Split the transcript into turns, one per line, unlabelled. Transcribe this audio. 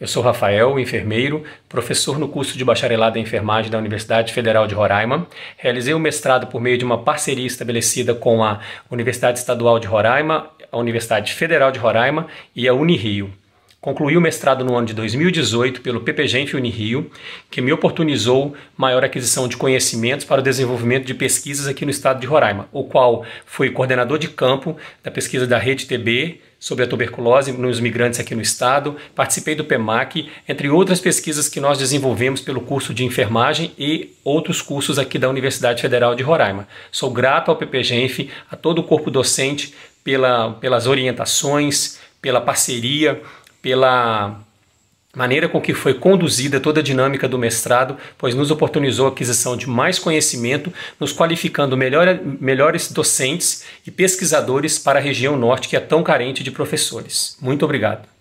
Eu sou Rafael, enfermeiro, professor no curso de bacharelado em enfermagem da Universidade Federal de Roraima. Realizei o mestrado por meio de uma parceria estabelecida com a Universidade Estadual de Roraima, a Universidade Federal de Roraima e a Unirio. Concluí o mestrado no ano de 2018 pelo PPGENF Unirio, que me oportunizou maior aquisição de conhecimentos para o desenvolvimento de pesquisas aqui no estado de Roraima, o qual foi coordenador de campo da pesquisa da Rede TB sobre a tuberculose nos migrantes aqui no estado, participei do PEMAC, entre outras pesquisas que nós desenvolvemos pelo curso de enfermagem e outros cursos aqui da Universidade Federal de Roraima. Sou grato ao PPGENF, a todo o corpo docente pela, pelas orientações, pela parceria pela maneira com que foi conduzida toda a dinâmica do mestrado, pois nos oportunizou a aquisição de mais conhecimento, nos qualificando melhor, melhores docentes e pesquisadores para a região norte que é tão carente
de
professores. Muito obrigado.